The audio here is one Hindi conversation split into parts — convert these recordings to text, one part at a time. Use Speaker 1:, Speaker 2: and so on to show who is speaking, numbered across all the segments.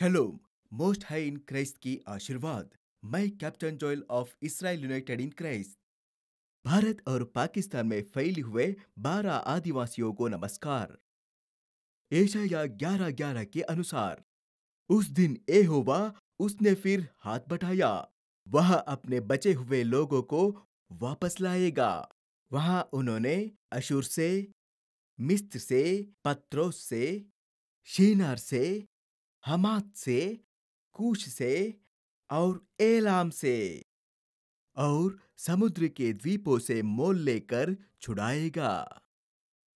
Speaker 1: चलो मोस्ट हाई इन क्राइस्ट की आशीर्वाद मैं captain Joel of Israel united in Christ Bharat और पाकिस्तान में फैल हुए बारह आदिवासियों को नमस्कार ऐशाया ग्यारह ग्यारह के अनुसार उस दिन ए होबा उसने फिर हाथ बढ़ाया वह अपने बचे हुए लोगों को वापस लाएगा वहां उन्होंने अशुर से मिस्त्र से पत्रोस से शीनार से हमात से कूश से और एलाम से और समुद्र के द्वीपों से मोल लेकर छुड़ाएगा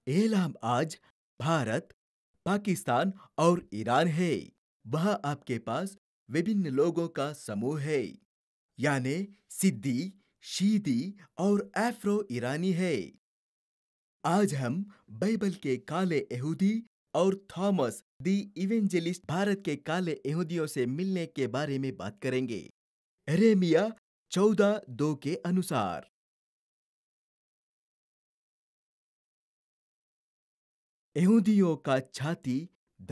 Speaker 1: एलाम आज भारत पाकिस्तान और ईरान है वह आपके पास विभिन्न लोगों का समूह है यानी सिद्दी शीदी और एफ्रो ईरानी है आज हम बाइबल के काले यहूदी और थॉमस दी इवेंजेलिस्ट भारत के काले यहूदियों से मिलने के बारे में बात करेंगे रेमिया चौदह दो के अनुसार यहूदियों का छाती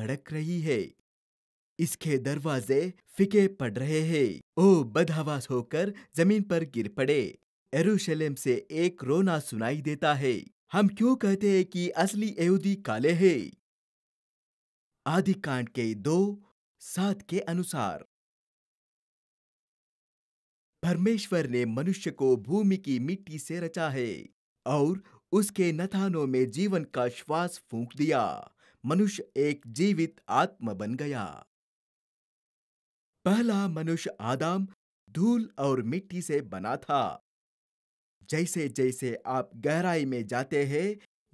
Speaker 1: धड़क रही है इसके दरवाजे फिके पड़ रहे हैं ओ बदहवास होकर जमीन पर गिर पड़े एरूशलेम से एक रोना सुनाई देता है हम क्यों कहते हैं कि असली यहूदी काले हैं आदि कांड के दो सात के अनुसार परमेश्वर ने मनुष्य को भूमि की मिट्टी से रचा है और उसके नथानों में जीवन का श्वास फूंक दिया मनुष्य एक जीवित आत्मा बन गया पहला मनुष्य आदम धूल और मिट्टी से बना था जैसे जैसे आप गहराई में जाते हैं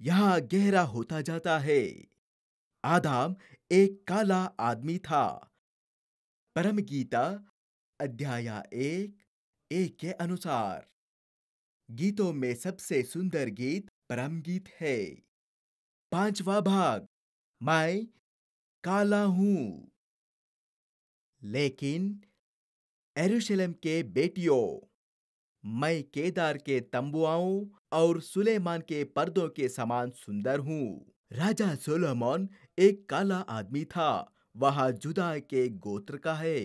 Speaker 1: यहां गहरा होता जाता है आदम एक काला आदमी था परम गीता अध्याय एक एक के अनुसार गीतों में सबसे सुंदर गीत परम गीत है पांचवा भाग मैं काला हूं लेकिन एरुशलम के बेटियों मैं केदार के तंबुआओं और सुलेमान के पर्दों के समान सुंदर हूं राजा सोलोमोन एक काला आदमी था वह जुदा के गोत्र का है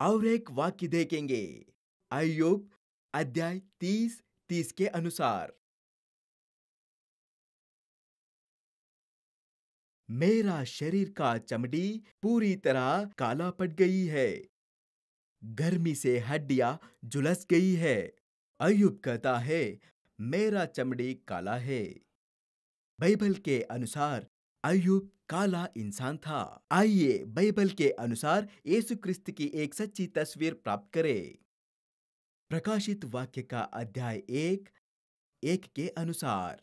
Speaker 1: और एक वाक्य देखेंगे अयुब अध्याय तीस तीस के अनुसार मेरा शरीर का चमड़ी पूरी तरह काला पड़ गई है गर्मी से हड्डियां जुलस गई है अयुब कहता है मेरा चमड़ी काला है बाइबल के अनुसार अयुब काला इंसान था आइए बाइबल के अनुसार यीशु क्रिस्त की एक सच्ची तस्वीर प्राप्त करें प्रकाशित वाक्य का अध्याय एक एक के अनुसार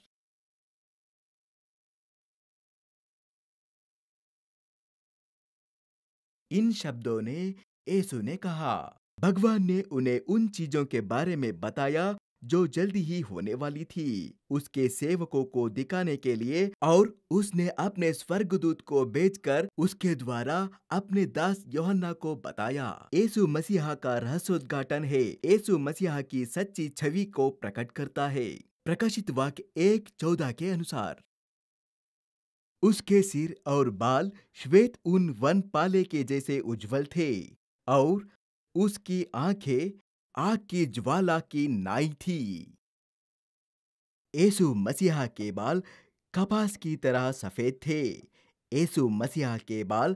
Speaker 1: इन शब्दों ने यीशु ने कहा भगवान ने उन्हें उन चीजों के बारे में बताया जो जल्दी ही होने वाली थी उसके सेवकों को दिखाने के लिए और उसने अपने स्वर्गदूत को बेचकर उसके द्वारा अपने दास योहन्ना को बताया यीशु मसीहा का रहस्योद्घाटन है यीशु मसीहा की सच्ची छवि को प्रकट करता है प्रकाशित वाक्य एक चौदह के अनुसार उसके सिर और बाल श्वेत उन वन पाले के जैसे उज्जवल थे और उसकी आंखें आग की ज्वाला की नाई थी यीशु मसीहा के बाल कपास की तरह सफेद थे यीशु मसीहा के बाल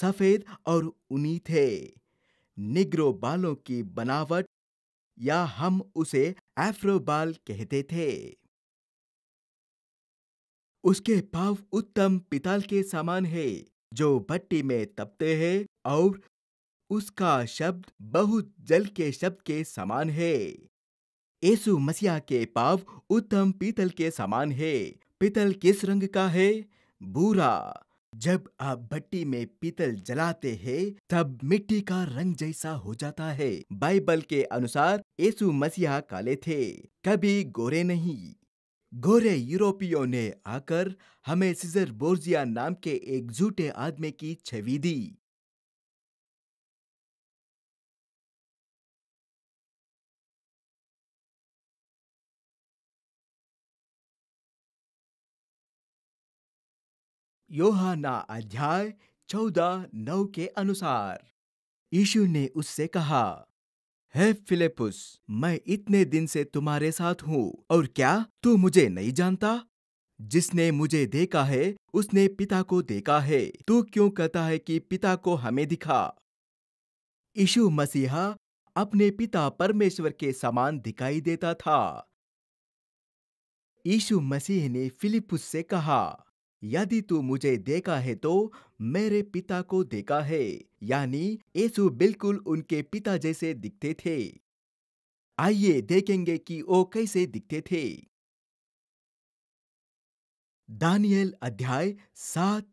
Speaker 1: सफेद और उनी थे निग्रो बालों की बनावट या हम उसे एफ्रो बाल कहते थे उसके पाव उत्तम पिताल के समान है जो भट्टी में तपते हैं और उसका शब्द बहुत जल के शब्द के समान है येसु मसीहा के पाव उत्तम पीतल के समान है पीतल किस रंग का है बूरा जब आप भट्टी में पीतल जलाते हैं तब मिट्टी का रंग जैसा हो जाता है बाइबल के अनुसार येसु मसीहा काले थे कभी गोरे नहीं गोरे यूरोपियों ने आकर हमें सिजर बोर्जिया नाम के एक झूठे आदमी की छवि दी योहाना अध्याय चौदह नौ के अनुसार यीशु ने उससे कहा हे फिलिपुस मैं इतने दिन से तुम्हारे साथ हूँ और क्या तू मुझे नहीं जानता जिसने मुझे देखा है उसने पिता को देखा है तू क्यों कहता है कि पिता को हमें दिखा यीशु मसीहा अपने पिता परमेश्वर के समान दिखाई देता था यीशु मसीह ने फिलिपुस से कहा यदि तू मुझे देखा है तो मेरे पिता को देखा है यानी येसु बिल्कुल उनके पिता जैसे दिखते थे आइए देखेंगे कि वो कैसे दिखते थे दानियल अध्याय सात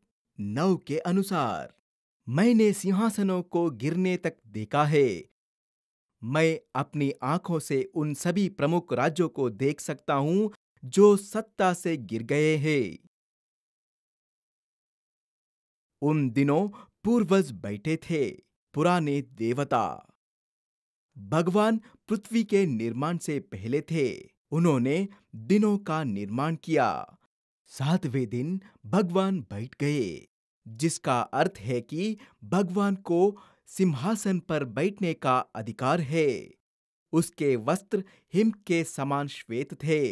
Speaker 1: नौ के अनुसार मैंने सिंहासनों को गिरने तक देखा है मैं अपनी आंखों से उन सभी प्रमुख राज्यों को देख सकता हूं जो सत्ता से गिर गए हैं उन दिनों पूर्वज बैठे थे पुराने देवता भगवान पृथ्वी के निर्माण से पहले थे उन्होंने दिनों का निर्माण किया सातवें दिन भगवान बैठ गए जिसका अर्थ है कि भगवान को सिंहासन पर बैठने का अधिकार है उसके वस्त्र हिम के समान श्वेत थे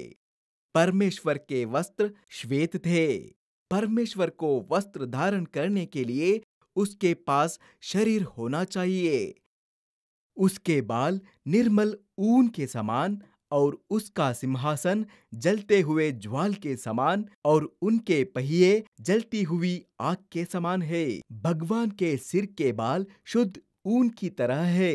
Speaker 1: परमेश्वर के वस्त्र श्वेत थे परमेश्वर को वस्त्र धारण करने के लिए उसके पास शरीर होना चाहिए उसके बाल निर्मल ऊन के समान और उसका सिंहासन जलते हुए ज्वाल के समान और उनके पहिए जलती हुई आग के समान है भगवान के सिर के बाल शुद्ध ऊन की तरह है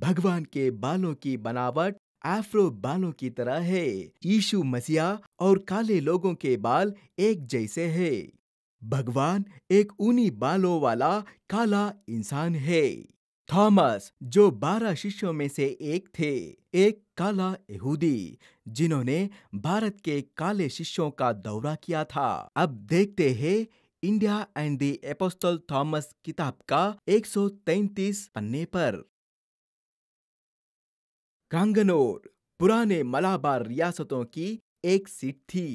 Speaker 1: भगवान के बालों की बनावट एफ्रो बालों की तरह है यीशु मसीहा और काले लोगों के बाल एक जैसे है भगवान एक ऊनी बालों वाला काला इंसान है थॉमस जो बारह शिष्यों में से एक थे एक काला यहूदी जिन्होंने भारत के काले शिष्यों का दौरा किया था अब देखते हैं India and the apostle Thomas किताब का 133 पन्ने पर कांगनोर पुराने मलाबार रियासतों की एक सीट थी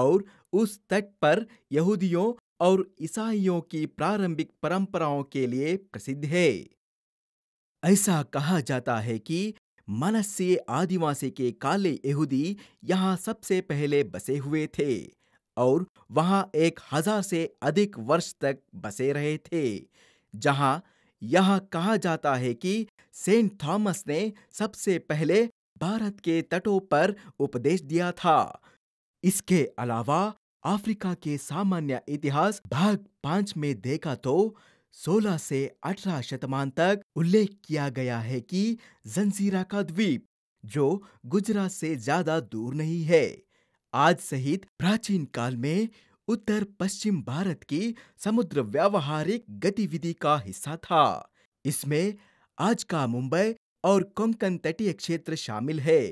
Speaker 1: और उस तट पर यहूदियों और ईसाइयों की प्रारंभिक परंपराओं के लिए प्रसिद्ध है ऐसा कहा जाता है कि मनस्य आदिवासी के काले यहूदी यहाँ सबसे पहले बसे हुए थे और वहां एक हजार से अधिक वर्ष तक बसे रहे थे जहां यह कहा जाता है कि सेंट थॉमस ने सबसे पहले भारत के तटों पर उपदेश दिया था इसके अलावा अफ्रीका के सामान्य इतिहास भाग पांच में देखा तो 16 से 18 शतमान तक उल्लेख किया गया है कि जंजीरा का द्वीप जो गुजरात से ज्यादा दूर नहीं है आज सहित प्राचीन काल में उत्तर पश्चिम भारत की समुद्र व्यावहारिक गतिविधि का हिस्सा था इसमें आज का मुंबई और कोंकण तटीय क्षेत्र शामिल है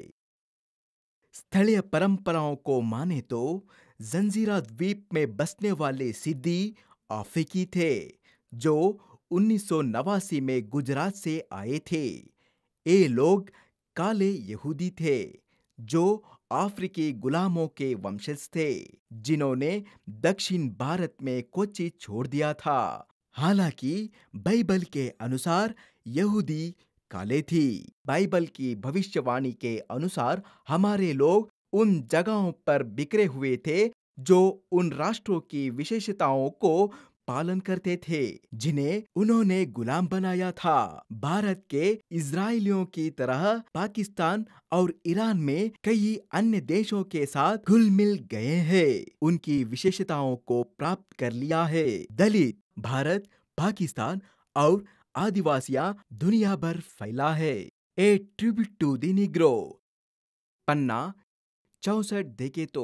Speaker 1: स्थलीय परंपराओं को माने तो जंजीरा द्वीप में बसने वाले सिद्दी अफ्रीकी थे जो उन्नीस में गुजरात से आए थे ये लोग काले यहूदी थे जो अफ्रीकी गुलामों के वंशज थे जिन्होंने दक्षिण भारत में कोची छोड़ दिया था हालांकि बाइबल के अनुसार यहूदी काले थी बाइबल की भविष्यवाणी के अनुसार हमारे लोग उन जगहों पर बिखरे हुए थे जो उन राष्ट्रों की विशेषताओं को पालन करते थे जिन्हें उन्होंने गुलाम बनाया था भारत के इसराइलियों की तरह पाकिस्तान और ईरान में कई अन्य देशों के साथ घुल मिल गए हैं उनकी विशेषताओं को प्राप्त कर लिया है दलित भारत पाकिस्तान और आदिवासिया दुनिया भर फैला है ए ट्रिब्यूट टू दिग्रो पन्ना चौसठ देखे तो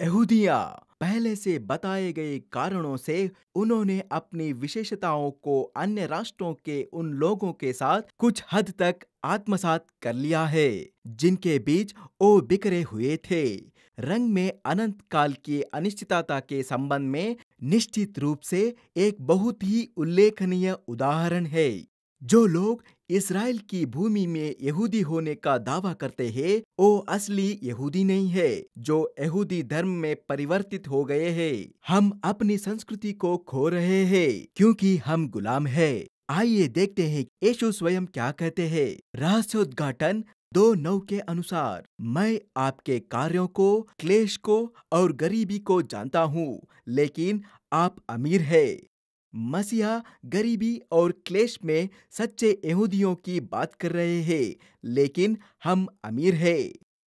Speaker 1: एहूदिया पहले से बताए गए कारणों से उन्होंने अपनी विशेषताओं को अन्य राष्ट्रों के उन लोगों के साथ कुछ हद तक आत्मसात कर लिया है जिनके बीच ओ बिखरे हुए थे रंग में अनंत काल की अनिश्चितता के संबंध में निश्चित रूप से एक बहुत ही उल्लेखनीय उदाहरण है जो लोग इसराइल की भूमि में यहूदी होने का दावा करते हैं, वो असली यहूदी नहीं है जो यहूदी धर्म में परिवर्तित हो गए हैं। हम अपनी संस्कृति को खो रहे हैं क्योंकि हम गुलाम हैं। आइए देखते हैं यीशु स्वयं क्या कहते हैं रहस्योद्घाटन दो नौ के अनुसार मैं आपके कार्यों को क्लेश को और गरीबी को जानता हूँ लेकिन आप अमीर है मसीहा गरीबी और क्लेश में सच्चे यहूदियों की बात कर रहे हैं लेकिन हम अमीर है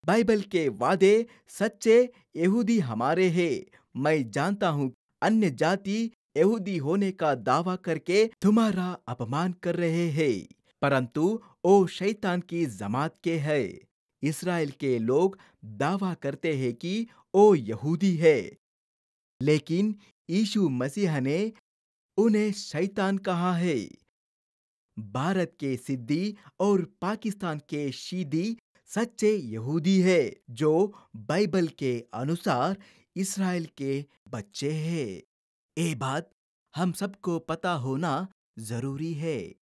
Speaker 1: बाइबल के वादे सच्चे यहूदी हमारे हैं मैं जानता हूँ अन्य जाति यहूदी होने का दावा करके तुम्हारा अपमान कर रहे हैं परंतु ओ शैतान की जमात के है इसराइल के लोग दावा करते हैं कि ओ यहूदी है लेकिन यीशु मसीह ने उन्हें शैतान कहा है भारत के सिद्धि और पाकिस्तान के शीदी सच्चे यहूदी है जो बाइबल के अनुसार इसराइल के बच्चे हैं ये बात हम सबको पता होना जरूरी है